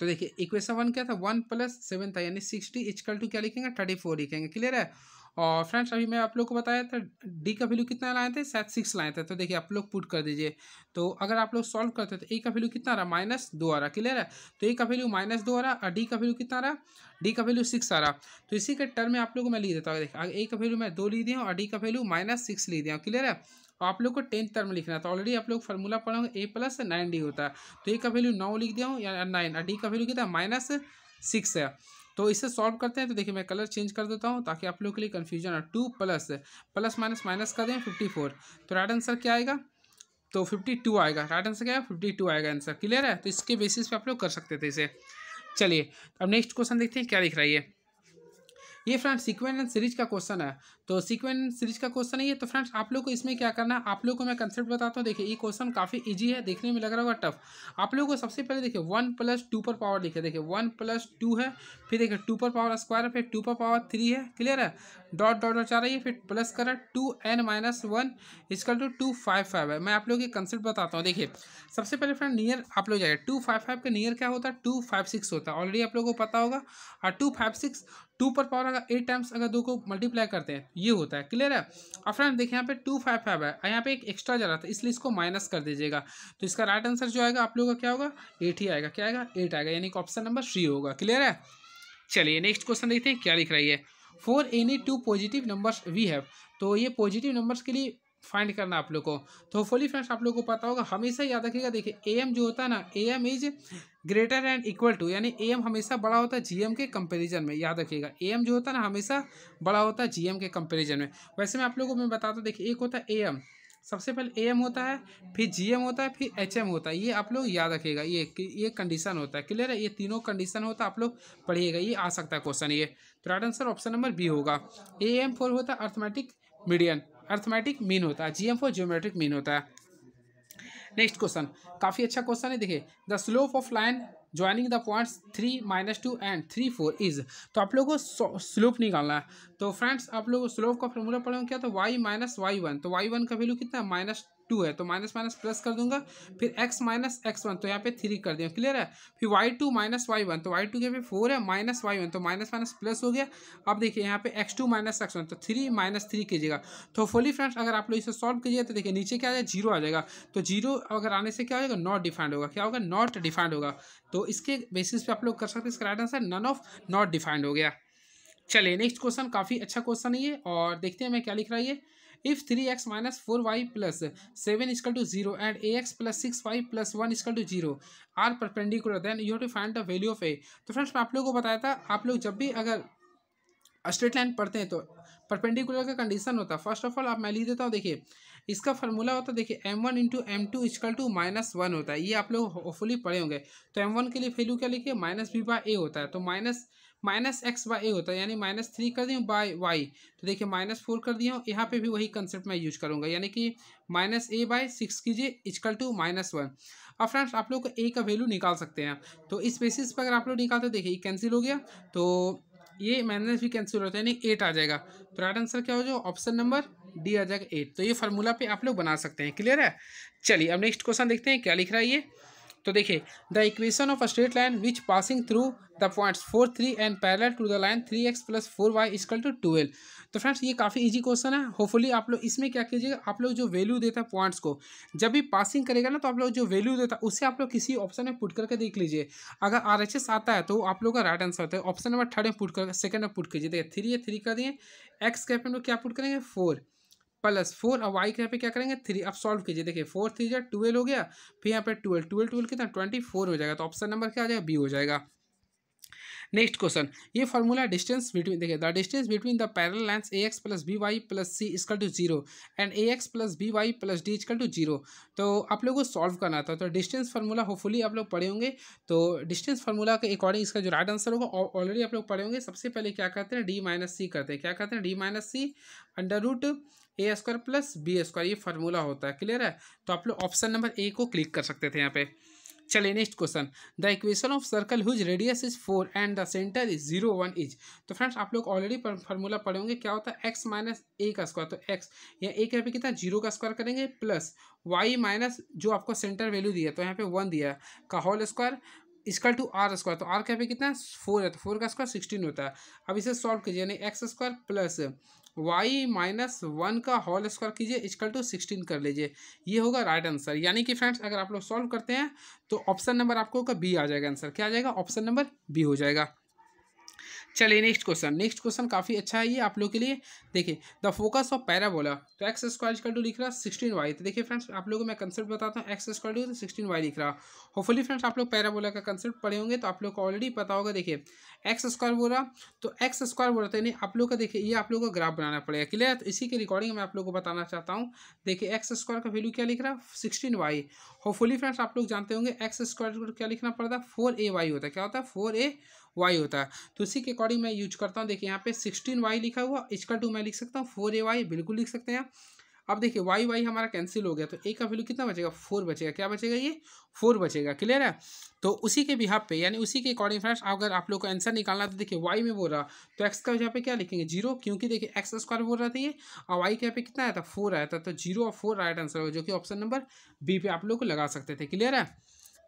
तो देखिए इक्वेशन वन क्या था वन प्लस सेवन था यानी सिक्सटी इजकल टू क्या लिखेंगे थर्टी फोर लिखेंगे क्लियर है और फ्रेंड्स अभी मैं आप लोग को बताया था डी का वैल्यू कितना लाए थे शायद सिक्स लाए थे तो देखिए आप लोग पुट कर दीजिए तो अगर आप लोग सॉल्व करते हो तो ए का वैल्यू कितना रहा माइनस दो आ रहा क्लियर है तो ए का वैल्यू माइनस दो आ रहा और डी का वैल्यू कितना रहा डी का वैल्यू सिक्स आ रहा तो इसी के टर्म में आप लोग को मैं लिख देता हूँ देखिए ए का वैल्यू मैं दो लिख दिया हूँ और डी का वैल्यू माइनस सिक्स लिख दिया हूँ क्लियर है और तो तो आप लोग को टेंथ टर्म लिखना था ऑलरेडी आप लोग फार्मूला पढ़ा ए प्लस नाइन डी होता है तो ए का वैल्यू नौ लिख दिया हूँ या नाइन और डी का वैल्यू कितना माइनस सिक्स है तो इसे सॉल्व करते हैं तो देखिए मैं कलर चेंज कर देता हूँ ताकि आप लोग के लिए कन्फ्यूजन हो two plus plus minus minus कर दें फिफ्टी फोर तो राइट आंसर क्या आएगा तो फिफ्टी टू आएगा राइट आंसर क्या है फिफ्टी टू आएगा आंसर क्लियर है तो इसके बेसिस पे आप लोग कर सकते थे इसे चलिए अब नेक्स्ट क्वेश्चन देखते हैं क्या लिख रहा है ये फ्रेंड्स सिक्वेंस एंड सीरीज का क्वेश्चन है तो सिक्वेंस सीरीज का क्वेश्चन है ये तो फ्रेंड्स आप लोग को इसमें क्या करना है आप लोग को मैं कंसेप्ट बताता हूँ देखिए ये क्वेश्चन काफ़ी ईजी है देखने में लग रहा होगा टफ आप लोग को सबसे पहले देखिए वन प्लस टू पर पावर लिखे देखिए वन प्लस टू है फिर देखिए टू पर पावर स्क्वायर है फिर टू पर पावर थ्री है क्लियर है डॉट डॉट डॉट चाह रहा है फिर प्लस करा two n minus one equal to two five five है मैं आप लोगों के कंसेप्ट बताता हूँ देखिए सबसे पहले फ्रेंड नियर आप लोग जाइए टू फाइव फाइव का नियर क्या होता है टू फाइव सिक्स होता है ऑलरेडी आप लोगों को पता होगा और टू फाइव सिक्स टू पर पावर अगर एट टाइम्स अगर दो को मल्टीप्लाई करते हैं ये होता है क्लियर है और फ्रेंड देखिए यहाँ पे टू फाइव फाइव है यहाँ पे एक एक्स्ट्रा जा रहा था इसलिए इसको माइनस कर दीजिएगा तो इसका राइट आंसर जो आएगा आप लोगों का क्या होगा एट ही आएगा क्या आएगा एट आएगा यानी कि ऑप्शन नंबर थ्री होगा क्लियर है चलिए नेक्स्ट क्वेश्चन देखते हैं क्या लिख रही है for any two positive numbers we have तो ये पॉजिटिव नंबर्स के लिए फाइंड करना आप लोग को तो होपफुली फ्रेंड्स आप लोग को पता होगा हमेशा याद रखिएगा देखिए ए एम जो होता है ना A M is greater and equal to यानी ए एम हमेशा बड़ा होता है जी एम के कंपेरिजन में याद रखिएगा ए एम जो होता है ना हमेशा बड़ा होता है जी एम के कंपेरिजन में वैसे मैं आप लोगों को मैं बताता हूँ देखिए एक होता है ए एम सबसे पहले ए एम होता है फिर जी एम होता है फिर एच एम होता है ये आप लोग याद रखिएगा ये ये कंडीशन होता है क्लियर है ये तीनों कंडीशन होता है आप लोग पढ़िएगा ये आ सकता है क्वेश्चन ये तो right answer option number B होगा ए एम फोर होता है अर्थमेटिक मीडियन अर्थमेटिक मीन होता है G M for geometric mean होता है नेक्स्ट क्वेश्चन काफ़ी अच्छा क्वेश्चन है देखिए the slope of line joining the points three minus two and three four is तो आप लोगों को स्लोप निकालना है तो फ्रेंड्स आप लोगों को स्लोप का फॉर्मूला पढ़ा क्या तो वाई माइनस वाई वन तो वाई वन का वैल्यू कितना है माइनस टू है तो माइनस माइनस प्लस कर दूंगा फिर एक्स माइनस एक्स वन तो यहाँ पे थ्री कर दिया क्लियर है फिर y two minus y one तो वाई टू के पे फोर है माइनस वाई वन तो माइनस माइनस प्लस हो गया अब देखिए यहाँ पे x two minus x one तो थ्री माइनस थ्री कीजिएगा तो फोली फ्रेंड्स अगर आप लोग इसे सॉल्व कीजिए तो देखिए नीचे क्या आ जाएगा जीरो आ जाएगा तो जीरो अगर आने से क्या होगा नॉट डिफाइंड होगा क्या होगा नॉट डिफाइंड होगा तो इसके बेसिस पर आप लोग कर सकते हैं इसका right answer none of not defined हो गया चलिए नेक्स्ट क्वेश्चन काफ़ी अच्छा क्वेश्चन है ये और देखते हैं मैं क्या लिख रहा है ये if three x minus four y plus seven equal to zero and a x plus six y plus one equal to zero are perpendicular then you have to find the value of a तो friends मैं आप लोगों को बताया था आप लोग जब भी अगर स्ट्रेट लाइन पढ़ते हैं तो परपेंडिकुलर का कंडीशन होता है फर्स्ट ऑफ ऑल आप मैं लिख देता हूँ देखिए इसका फॉर्मूला होता है देखिए m one into m two equal to minus one होता है ये आप लोग होपफुली पढ़े होंगे तो एम वन के लिए वैल्यू क्या लिखिए माइनस बी बाय ए होता है तो minus minus x by a होता है यानी माइनस थ्री कर दी बाई वाई तो देखिए माइनस फोर कर दिया हूँ यहाँ पे भी वही कंसेप्ट मैं यूज करूँगा यानी कि माइनस ए बाई सिक्स कीजिए इजकल टू माइनस वन अब फ्रेंड्स आप लोग ए का वैल्यू निकाल सकते हैं तो इस बेसिस पर अगर आप लोग निकालते देखिए ये कैंसिल हो गया तो ये माइनस भी कैंसिल होता है यानी एट आ जाएगा तो राइट आंसर क्या हो जाए ऑप्शन नंबर डी आ जाएगा एट तो ये फार्मूला पर आप लोग बना सकते हैं क्लियर है चलिए अब नेक्स्ट क्वेश्चन देखते हैं क्या लिख रहा है ये तो देखिए the equation of a straight line which passing through the points four three and parallel to the line three x plus four y equal to twelve तो फ्रेंड्स ये काफ़ी इजी क्वेश्चन है होपफुली आप लोग इसमें क्या कीजिएगा आप लोग जो वैल्यू देता है पॉइंट्स को जब भी पासिंग करेगा ना तो आप लोग जो वैल्यू देता है उससे आप लोग किसी ऑप्शन में पुट करके देख लीजिए अगर आर एच एस आता है तो आप लोग का राइट आंसर होता है ऑप्शन नंबर थर्ड में पुट कर सेकंड में पुट कीजिए देखिए थ्री है थ्री कर दिए एक्स कैप में लोग क्या पुट करेंगे फोर प्लस फोर अब वाई के यहाँ पे क्या करेंगे थ्री अब सॉल्व कीजिए देखिए फोर थ्री जो ट्वेल्व हो गया फिर यहाँ पे ट्वेल्व ट्वेल्व ट्वेल्व कितना ट्वेंटी फोर हो जाएगा तो ऑप्शन नंबर क्या आ जाएगा बी हो जाएगा नेक्स्ट क्वेश्चन ये फॉर्मूला डिस्टेंस बिटवीन देखिए the distance between the parallel lines a x plus b y plus c equal to zero and a x plus b y plus d equal to zero तो आप लोगों को solve करना था तो distance formula hopefully आप लोग पढ़े होंगे तो डिस्टेंस फार्मूला के अकॉर्डिंग इसका जो राइट आंसर होगा ऑलरेडी आप लोग पढ़े होंगे सबसे पहले क्या करते हैं डी माइनस सी करते हैं क्या करते हैं d minus c under root a square plus b square ये फार्मूला होता है क्लियर है तो आप लोग ऑप्शन नंबर ए को क्लिक कर सकते थे यहाँ पे चलिए next question the equation of circle whose radius is four and the centre is zero one is तो फ्रेंड्स आप लोग ऑलरेडी फार्मूला पढ़े होंगे क्या होता है एक्स माइनस ए का स्क्वायर तो एक्स या ए का पे कितना जीरो का स्क्वायर करेंगे प्लस वाई माइनस जो आपको सेंटर वैल्यू दिया तो यहाँ पे वन दिया का होल स्क्वायर इसका टू आर स्क्वायर तो आर का पे कितना फोर है तो फोर का स्क्वायर सिक्सटीन होता है अब इसे सॉल्व कीजिए यानी x square plus y minus one का होल स्क्वायर कीजिए इजकल टू सिक्सटीन कर लीजिए ये होगा राइट आंसर यानी कि फ्रेंड्स अगर आप लोग सॉल्व करते हैं तो ऑप्शन नंबर आपको का बी आ जाएगा आंसर क्या आ जाएगा ऑप्शन नंबर बी हो जाएगा चलिए नेक्स्ट क्वेश्चन नेक्स्ट क्वेश्चन काफ़ी अच्छा है ये आप लोग के लिए देखिए द फोकस ऑफ पैराबोला तो एक्स स्क्वायर इजकल टू लिख रहा है सिक्सटीन वाई तो देखिए फ्रेंड्स आप लोगों को मैं कंसेप्ट बताता हूँ x square to sixteen y लिख रहा होपफुली फ्रेंड्स आप लोग पैराबोला का कंसेप्ट पढ़े होंगे तो आप लोग को ऑलरेडी पता होगा देखिए एक्स स्क्वायर बोला तो एक्स स्क्वायर बोला तो यानी आप लोग का देखिए ये आप लोग का ग्राफ बनाना पड़ेगा क्लियर तो इसी के रिकॉर्डिंग मैं आप लोग को बताना चाहता हूँ देखिए एक्स स्क्वायर का वैल्यू क्या लिख रहा है सिक्सटीन वाई होपफुली फ्रेंड्स आप लोग जानते होंगे एक्स स्क्वायर को क्या लिखना पड़ता है फोर ए वाई होता है क्या होता है फोर ए वाई होता है तो इसी के अकॉर्डिंग मैं यूज करता हूँ देखिए यहाँ पे सिक्सटीन वाई लिखा हुआ इसका टू मैं लिख सकता हूँ फोर ए वाई बिल्कुल लिख सकते हैं अब देखिए वाई वाई हमारा कैंसिल हो गया तो ए का वैल्यू कितना बचेगा फोर बचेगा क्या बचेगा ये फोर बचेगा क्लियर है तो उसी के बिहाव पे यानी उसी के अकॉर्डिंग फ्रेंड्स अगर आप लोग को आंसर निकालना तो देखिए वाई में बोल रहा तो एक्स का यहाँ पे क्या लिखेंगे जीरो क्योंकि देखिए एक्स स्क्वायर बोल रहा था ये और वाई के यहाँ पे कितना आया था फोर आया था तो जीरो और फोर राइट आंसर होगा जो कि ऑप्शन नंबर बी पे आप लोग को लगा सकते थे क्लियर है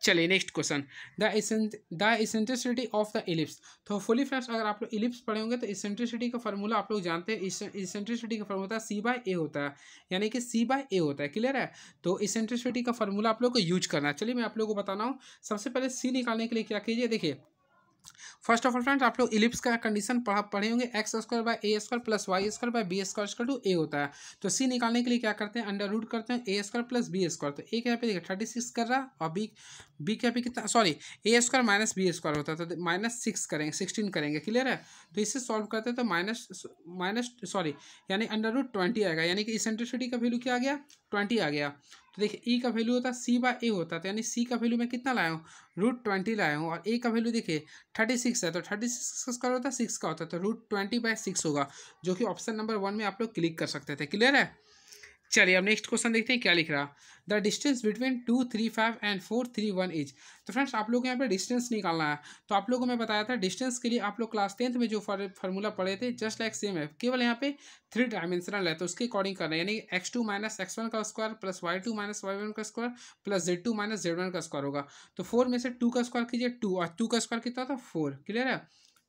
चलिए next question the the eccentricity of the ellipse तो फुली फ्रेंड्स अगर आप लोग इलिप्स पढ़े होंगे तो इसेंट्रिसिटी का फार्मूला आप लोग जानते हैं इसेंट्रिसिटी का फार्मूला सी बाय ए होता है यानी कि सी बाय ए होता है क्लियर है तो इसेंट्रिसिटी का फार्मूला आप लोग को यूज करना है चलिए मैं आप लोग को बताना हूँ सबसे पहले सी निकालने के लिए क्या कीजिए देखिए फर्स्ट ऑफ ऑल फ्रेंड्स आप लोग इलिप्स का कंडीशन पढ़ा पढ़े होंगे x square by a square plus y square by b square square to a होता है तो सी निकालने के लिए क्या करते हैं अंडर रूट करते हैं a square plus b square तो ए क्या पे देखिए थर्टी सिक्स कर रहा और बी बी क्या पे कितना sorry a square minus b square होता है तो माइनस सिक्स करेंगे सिक्सटीन करेंगे क्लियर है तो इसे सॉल्व करते हैं तो माइनस माइनस सॉरी यानी अंडर रूट ट्वेंटी आएगा यानी कि इसेंट्रिसिटी का वैल्यू क्या आ गया ट्वेंटी आ गया तो देखिए ई e का वैल्यू होता सी बाय ए होता तो यानी सी का वैल्यू मैं कितना लाया हूँ रूट ट्वेंटी लाया हूँ और ए का वैल्यू देखिए थर्टी सिक्स है तो थर्टी सिक्स का स्क्वायर होता है सिक्स का होता है तो रूट ट्वेंटी बाय सिक्स होगा जो कि ऑप्शन नंबर वन में आप लोग क्लिक कर सकते थे क्लियर है चलिए अब नेक्स्ट क्वेश्चन देखते हैं क्या लिख रहा the distance between two three five and four three one is तो फ्रेंड्स आप लोगों को यहाँ पर डिस्टेंस निकालना है तो आप लोगों को मैं बताया था डिस्टेंस के लिए आप लोग क्लास टेंथ में जो फॉर्मूला पढ़े थे जस्ट लाइक सेम है केवल यहाँ पे थ्री डायमेंशनल है तो उसके अकॉर्डिंग करना है यानी x two minus x one का square plus y two minus y one का square plus z two minus z one का स्क्वायर होगा तो फोर में से टू का स्क्वायर कीजिए टू और टू का स्क्वायर कितना था फोर क्लियर है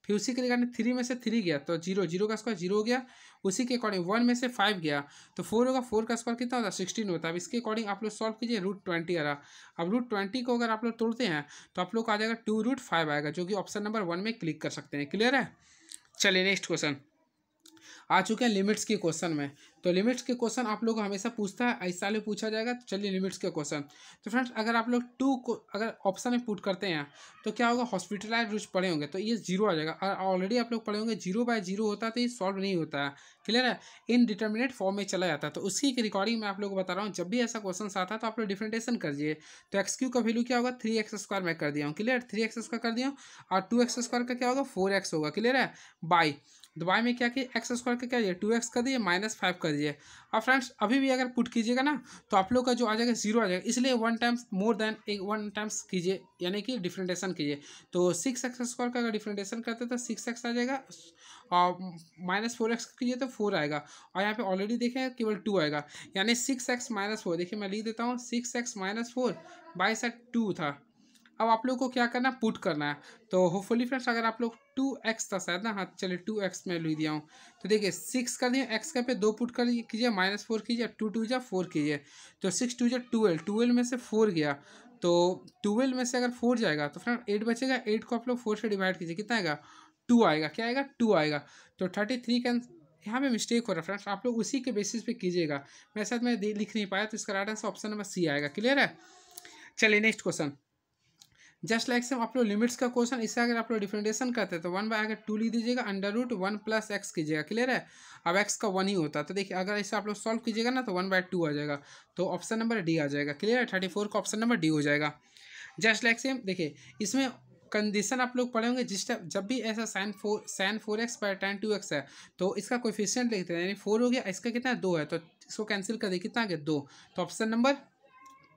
फिर उसी के लिए थ्री में से थ्री गया तो जीरो जीरो का स्क्वायर जीरो हो गया उसी के अकॉर्डिंग वन में से फाइव गया तो फोर होगा फोर का स्क्वायर कितना होता है सिक्सटीन होता है अब इसके अकॉर्डिंग आप लोग सॉल्व कीजिए रूट ट्वेंटी आ रहा अब रूट ट्वेंटी को अगर आप लोग तोड़ते हैं तो आप लोग को आ जाएगा टू रूट फाइव आएगा जो कि ऑप्शन नंबर वन में क्लिक कर सकते हैं क्लियर है चलिए नेक्स्ट क्वेश्चन आ चुके हैं लिमिट्स के क्वेश्चन में तो लिमिट्स के क्वेश्चन आप लोग हमेशा पूछता है इस साल में पूछा जाएगा तो चलिए लिमिट्स के क्वेश्चन तो फ्रेंड्स अगर आप लोग टू को अगर ऑप्शन में पुट करते हैं तो क्या होगा हॉस्पिटलाइज रूज पड़े होंगे तो ये जीरो आ जाएगा और ऑलरेडी आप लोग पढ़े होंगे जीरो बाय जीरो होता है तो ये सॉल्व नहीं होता है क्लियर है इन डिटर्मिनेट फॉर्म में चला जाता है तो उसकी रिकॉर्डिंग मैं आप लोग को बता रहा हूँ जब भी ऐसा क्वेश्चन आता है तो आप लोग डिफ्रेंटेशन दिए तो एक्स क्यू का वैल्यू क्या होगा थ्री एक्स स्क्वायर मैं कर दिया हूँ क्लियर थ्री एक्स स्क्वायर कर दिया हूँ और टू एक्स स्क्वायर का क्या होगा फोर एक्स होगा क्लियर है बाई तो में क्या किया एक्स स्क्वायर का क्या दिया टू एक्स कर दिए माइनस फाइव कर दिए और फ्रेंड्स अभी भी अगर पुट कीजिएगा ना तो आप लोग का जो आ जाएगा जीरो आ जाएगा इसलिए वन टाइम्स मोर देन एक वन टाइम्स कीजिए यानी कि डिफ्रेंटेशन कीजिए तो सिक्स एक्स स्क्वायर का अगर डिफ्रेंटेशन करते तो सिक्स एक्स आ जाएगा और माइनस फोर एक्स कीजिए तो फोर आएगा और यहाँ पे ऑलरेडी देखें केवल टू आएगा यानी सिक्स एक्स माइनस फोर देखिए मैं लिख देता हूँ six x minus four by two था अब आप लोग को क्या करना है पुट करना है तो होपफुली फ्रेंड्स अगर आप लोग टू एक्स था शायद ना हाँ चलिए टू एक्स में लिख दिया हूँ तो देखिए सिक्स कर दिए एक्स का पे दो पुट कर कीजिए माइनस फोर कीजिए टू टू जा फोर कीजिए तो सिक्स टू जा ट्वेल्व ट्वेल्व में से फोर गया तो ट्वेल्व में से अगर फोर जाएगा तो फ्रेंड एट बचेगा एट को आप लोग फोर से डिवाइड कीजिए कितना आएगा टू आएगा क्या आएगा टू आएगा तो थर्टी थ्री के यहाँ पे मिस्टेक हो रहा है फ्रेंड्स आप लोग उसी के बेसिस पे कीजिएगा मेरे साथ मैं लिख नहीं पाया तो इसका right answer option number C आएगा क्लियर है चलिए next question just like same आप लोग लिमिट्स का क्वेश्चन इससे अगर आप लोग डिफ्रेंडेशन करते हैं तो वन बाय अगर टू लिख दीजिएगा under root one plus x कीजिएगा क्लियर है अब एक्स का वन ही होता है तो देखिए अगर इसे आप लोग सॉल्व कीजिएगा ना तो वन बाय टू आ जाएगा तो ऑप्शन नंबर डी आ जाएगा क्लियर है थर्टी फोर का ऑप्शन नंबर डी हो जाएगा जस्ट लाइक सेम देखिए इसमें कंडीशन आप लोग पढ़े होंगे जिस टाइम जब भी ऐसा sine four sine four x by tan two x है तो इसका कोफिशियंट लिखते हैं यानी फोर हो गया इसका कितना है दो है तो इसको कैंसिल कर दे कितना आ गया दो तो ऑप्शन नंबर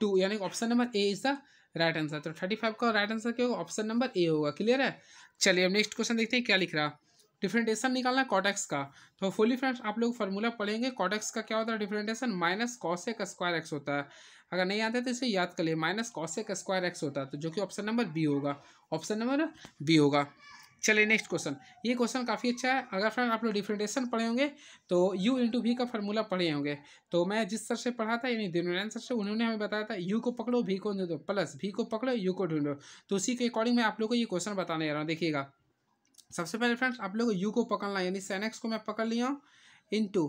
टू यानी option number A is the right answer तो थर्टी फाइव का राइट आंसर क्या होगा ऑप्शन नंबर ए होगा क्लियर है चलिए अब नेक्स्ट क्वेश्चन देखते हैं क्या लिख रहा डिफ्रेंटेशन निकालना कॉटेक्स का तो फुली फ्रेंड्स आप लोग फॉर्मूला पढ़ेंगे कॉटेक्स का क्या होता है डिफरेंटेशन माइनस कॉसेक का स्क्वायर एक्स होता है अगर नहीं आता है तो इसे याद कर लिए माइनस कॉसेक स्क्वायर एक्स होता है तो जो कि ऑप्शन नंबर बी होगा ऑप्शन नंबर बी होगा चलिए नेक्स्ट क्वेश्चन ये क्वेश्चन काफ़ी अच्छा है अगर फ्रेंड आप लोग डिफ्रेंटेशन पढ़े होंगे तो यू इंटू वी का फार्मूला पढ़े होंगे तो मैं जिस सर से पढ़ा था यानी दिन सर से उन्होंने हमें बताया था यू को पकड़ो वी को ढूंढो प्लस वी को पकड़ो यू को ढूंढो तो उसी के अकॉर्डिंग मैं आप लोग को ये क्वेश्चन बताने जा रहा हूँ देखिएगा सबसे पहले फ्रेंड्स आप लोग यू को पकड़ना यानी सेन को मैं पकड़ लिया हूँ इंटू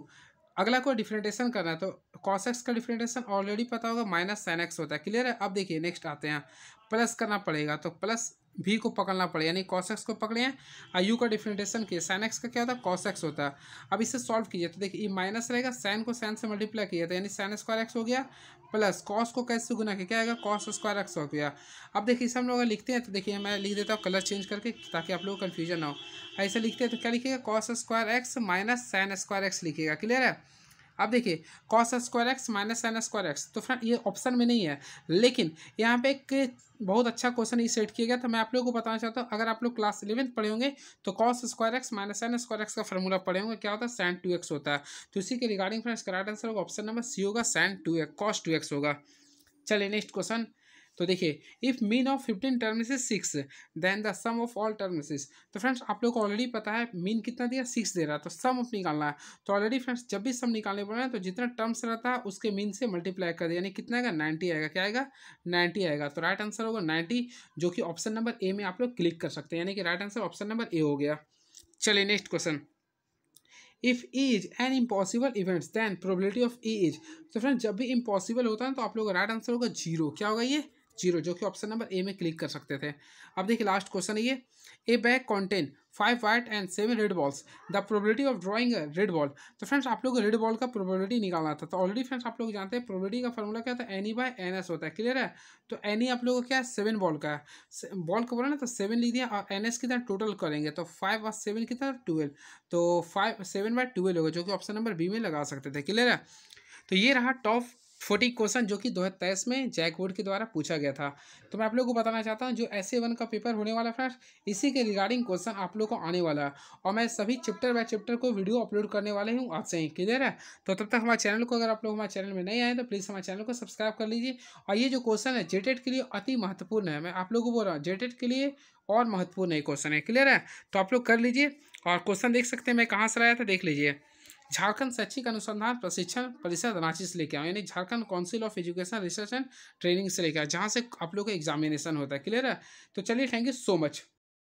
अगला को डिफ्रेंटेशन करना है तो कॉस एक्स का डिफ्रेंटेशन ऑलरेडी पता होगा माइनस सैन एक्स होता है क्लियर है अब देखिए नेक्स्ट आते हैं प्लस करना पड़ेगा तो प्लस भी को पकड़ना पड़े यानी कॉस एक्स को पकड़े हैं और यू का डिफिनेटेशन किया साइन एक्स का क्या होता है कॉस एक्स होता है अब इसे सॉल्व कीजिए तो देखिए ये e माइनस रहेगा साइन को साइन से मल्टीप्लाई किया था तो यानी साइन स्क्वायर एक्स हो गया प्लस कॉस को कैसे गुना किया क्या आएगा कॉस स्क्वायर एक्स हो गया अब देखिए इसे हम लोग लिखते हैं तो देखिए मैं लिख देता हूँ कलर चेंज करके ताकि आप लोग को कन्फ्यूजन हो ऐसे लिखते हैं तो क्या लिखिएगा cos square x minus sine square x लिखेगा क्लियर है अब देखिए cos square x minus sine square x तो फ्रेंड ये ऑप्शन में नहीं है लेकिन यहाँ पे एक बहुत अच्छा क्वेश्चन ये सेट किया गया था तो मैं आप लोगों को बताना चाहता हूँ अगर आप लोग क्लास इलेवंथ पढ़े होंगे तो cos square x minus sine square x का फॉर्मूला पढ़े होंगे क्या होता है सैन टू एक्स होता है तो इसी के रिगार्डिंग फ्रेंड्स का राइट आंसर होगा ऑप्शन नंबर सी होगा sine two x cos two x होगा चलिए नेक्स्ट क्वेश्चन तो देखिए if mean of fifteen terms is six then the sum of all terms is तो फ्रेंड्स आप लोग को ऑलरेडी पता है मीन कितना दिया सिक्स दे रहा है तो सम ऑफ निकालना है तो ऑलरेडी फ्रेंड्स जब भी सम निकालने पड़े रहे हैं तो जितना टर्म्स रहता है उसके मीन से मल्टीप्लाई कर दिया यानी कितना आएगा नाइन्टी आएगा क्या आएगा नाइन्टी आएगा तो राइट आंसर होगा नाइन्टी जो कि ऑप्शन नंबर ए में आप लोग क्लिक कर सकते हैं यानी कि right answer option number A हो गया चलिए next question if E is an impossible events then probability of E is तो फ्रेंड जब भी इम्पॉसिबल होता है तो आप लोग राइट आंसर होगा जीरो क्या होगा ये जीरो जो कि ऑप्शन नंबर ए में क्लिक कर सकते थे अब देखिए लास्ट क्वेश्चन है ये a bag contain five white and seven red balls the probability of drawing red ball तो फ्रेंड्स आप लोग रेड बॉल का प्रोबेबिलिटी निकालना था तो ऑलरेडी फ्रेंड्स आप लोग जानते हैं प्रोबेबिलिटी का फॉर्मूला क्या होता है एनी बाय एन एस होता है क्लियर है तो एनी e आप लोगों का क्या है सेवन बॉल का है बॉल का बोला ना तो सेवन लिख दिया और एन एस कितना टोटल करेंगे तो फाइव और सेवन कितना ट्वेल्व तो फाइव सेवन बाय ट्वेल्व होगा जो कि ऑप्शन नंबर बी में लगा सकते थे क्लियर है तो ये रहा टॉप फोर्टी क्वेश्चन जो कि दो हज़ार तेईस में जैक बोर्ड के द्वारा पूछा गया था तो मैं आप लोगों को बताना चाहता हूँ जो ए वन का पेपर होने वाला फ्रेंड्स इसी के रिगार्डिंग क्वेश्चन आप लोग को आने वाला है और मैं सभी चैप्टर बाय चैप्टर को वीडियो अपलोड करने वाले हूँ आज से ही क्लियर है तो तब तक हमारे चैनल को अगर आप लोग हमारे चैनल में नहीं आए तो प्लीज़ हमारे चैनल को सब्सक्राइब कर लीजिए और ये जो क्वेश्चन है जेटेड के लिए अति महत्वपूर्ण है मैं आप लोगों को बोल रहा हूँ जेटेड के लिए और महत्वपूर्ण है क्वेश्चन है क्लियर है तो आप लोग कर लीजिए और क्वेश्चन देख सकते हैं मैं कहाँ से आया था देख लीजिए झारखंड शैक्षिक अनुसंधान प्रशिक्षण परिषद रांची से लेके आओ यानी Jharkhand council of education research and training से लेकर आओ जहाँ से आप लोग का एग्जामिनेशन होता है क्लियर है तो चलिए थैंक यू सो मच